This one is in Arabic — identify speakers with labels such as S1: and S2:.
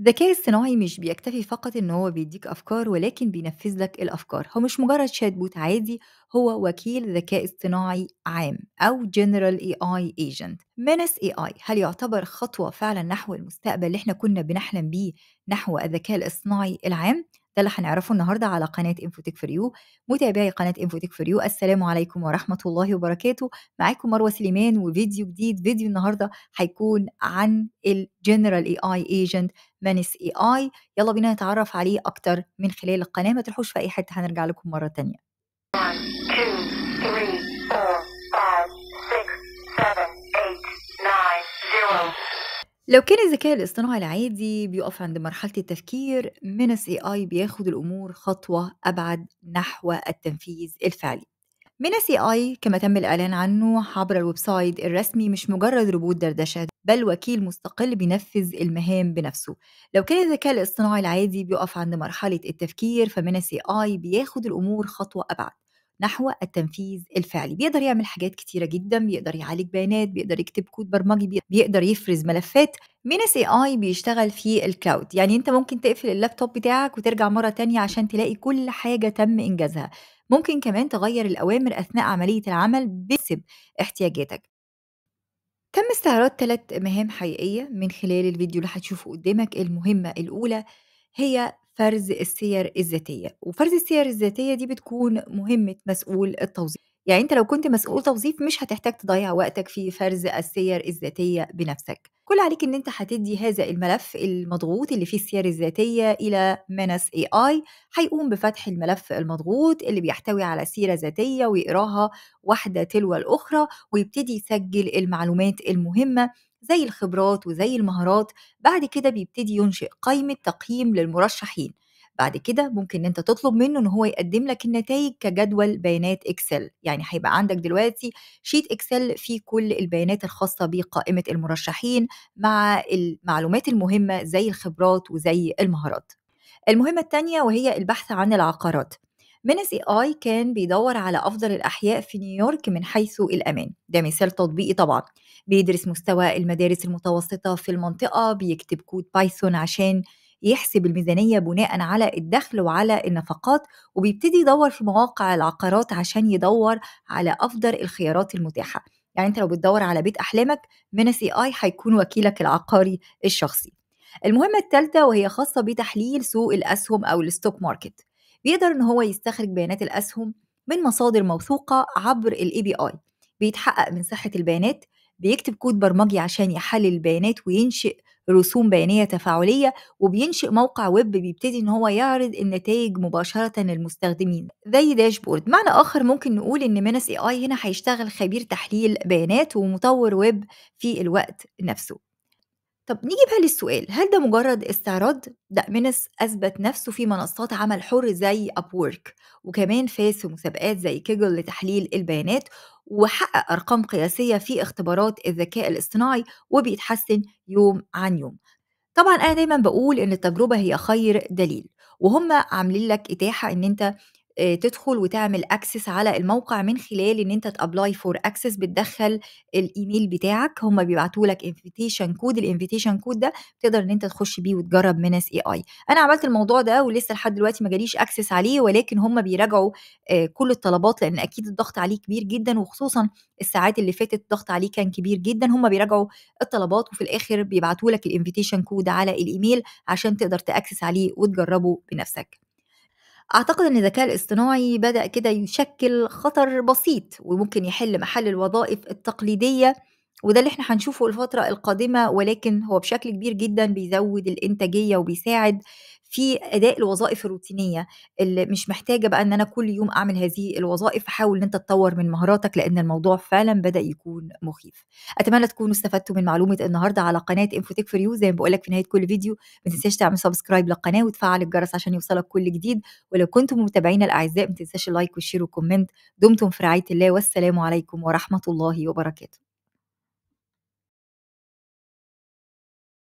S1: الذكاء الصناعي مش بيكتفي فقط إن هو بيديك أفكار ولكن بينفذ لك الأفكار هو مش مجرد شات بوت عادي هو وكيل ذكاء اصطناعي عام أو General AI Agent منس AI هل يعتبر خطوة فعلا نحو المستقبل اللي احنا كنا بنحلم بيه نحو الذكاء الاصطناعي العام؟ ده اللي هنعرفه النهارده على قناه انفوتك فور يو متابعي قناه انفوتك فور يو السلام عليكم ورحمه الله وبركاته معاكم مروه سليمان وفيديو جديد فيديو النهارده هيكون عن الجنرال اي اي ايجنت مانس اي اي يلا بينا نتعرف عليه اكتر من خلال القناه ما تروحوش في اي حته هنرجع لكم مره تانية 1 2 3 لو كان الذكاء الاصطناعي العادي بيقف عند مرحلة التفكير من اي اي بياخد الأمور خطوة أبعد نحو التنفيذ الفعلي منس اي اي كما تم الإعلان عنه عبر الويب سايت الرسمي مش مجرد روبوت دردشة بل وكيل مستقل بينفذ المهام بنفسه لو كان الذكاء الاصطناعي العادي بيقف عند مرحلة التفكير فمنس اي اي بياخد الأمور خطوة أبعد نحو التنفيذ الفعلي بيقدر يعمل حاجات كتيرة جدا بيقدر يعالج بيانات بيقدر يكتب كود برمجي بيقدر يفرز ملفات من اي اي بيشتغل في الكلاود يعني انت ممكن تقفل اللابتوب بتاعك وترجع مرة تانية عشان تلاقي كل حاجة تم انجازها ممكن كمان تغير الأوامر أثناء عملية العمل بسب احتياجاتك تم استعراض ثلاث مهام حقيقية من خلال الفيديو اللي هتشوفه قدامك المهمة الأولى هي فرز السير الذاتية وفرز السير الذاتية دي بتكون مهمة مسؤول التوظيف يعني انت لو كنت مسؤول توظيف مش هتحتاج تضيع وقتك في فرز السير الذاتية بنفسك كل عليك ان انت هتدي هذا الملف المضغوط اللي فيه السير الذاتيه الى منس اي اي هيقوم بفتح الملف المضغوط اللي بيحتوي على سيره ذاتيه ويقراها واحده تلو الاخرى ويبتدي يسجل المعلومات المهمه زي الخبرات وزي المهارات بعد كده بيبتدي ينشئ قائمه تقييم للمرشحين بعد كده ممكن انت تطلب منه ان هو يقدم لك النتائج كجدول بيانات اكسل يعني هيبقى عندك دلوقتي شيت اكسل فيه كل البيانات الخاصه بقائمه المرشحين مع المعلومات المهمه زي الخبرات وزي المهارات المهمه الثانيه وهي البحث عن العقارات منس اي اي كان بيدور على افضل الاحياء في نيويورك من حيث الامان ده مثال تطبيقي طبعا بيدرس مستوى المدارس المتوسطه في المنطقه بيكتب كود بايثون عشان يحسب الميزانية بناء على الدخل وعلى النفقات وبيبتدي يدور في مواقع العقارات عشان يدور على أفضل الخيارات المتاحة يعني أنت لو بتدور على بيت أحلامك منسي آي هيكون وكيلك العقاري الشخصي المهمة الثالثة وهي خاصة بتحليل سوق الأسهم أو الستوك ماركت بيقدر إن هو يستخرج بيانات الأسهم من مصادر موثوقة عبر الاي بي آي بيتحقق من صحة البيانات بيكتب كود برمجي عشان يحلل البيانات وينشئ رسوم بيانيه تفاعليه وبينشئ موقع ويب بيبتدي ان هو يعرض النتائج مباشره للمستخدمين زي داشبورد معنى اخر ممكن نقول ان منس اي اي هنا هيشتغل خبير تحليل بيانات ومطور ويب في الوقت نفسه طب نيجي بقى للسؤال هل ده مجرد استعراض؟ دأمنس أثبت نفسه في منصات عمل حر زي أبورك وكمان فاز في مسابقات زي كيجل لتحليل البيانات وحقق أرقام قياسية في اختبارات الذكاء الاصطناعي وبيتحسن يوم عن يوم طبعا أنا دايما بقول إن التجربة هي خير دليل وهم عاملين لك إتاحة إن أنت تدخل وتعمل اكسس على الموقع من خلال ان انت تابلاي فور اكسس بتدخل الايميل بتاعك هم بيبعتوا لك انفيتيشن كود الانفيتيشن كود ده بتقدر ان انت تخش بيه وتجرب منس اي اي انا عملت الموضوع ده ولسه لحد دلوقتي ما جاليش اكسس عليه ولكن هم بيراجعوا كل الطلبات لان اكيد الضغط عليه كبير جدا وخصوصا الساعات اللي فاتت الضغط عليه كان كبير جدا هم بيراجعوا الطلبات وفي الاخر بيبعتوا لك الانفيتيشن كود على الايميل عشان تقدر تاكسس عليه وتجربه بنفسك أعتقد أن الذكاء الاصطناعي بدأ كده يشكل خطر بسيط وممكن يحل محل الوظائف التقليدية وده اللي احنا هنشوفه الفترة القادمة ولكن هو بشكل كبير جدا بيزود الإنتاجية وبيساعد في أداء الوظائف الروتينية اللي مش محتاجة بقى إن أنا كل يوم أعمل هذه الوظائف حاول إن أنت تطور من مهاراتك لأن الموضوع فعلا بدأ يكون مخيف أتمنى تكونوا استفدتوا من معلومة النهاردة على قناة انفوتك فور يو زي ما بقولك في نهاية كل فيديو ما تنساش تعمل سبسكرايب للقناة وتفعل الجرس عشان يوصلك كل جديد ولو كنتم متابعين الأعزاء ما تنساش اللايك والشير والكومنت دمتم في رعاية الله والسلام عليكم ورحمة الله وبركاته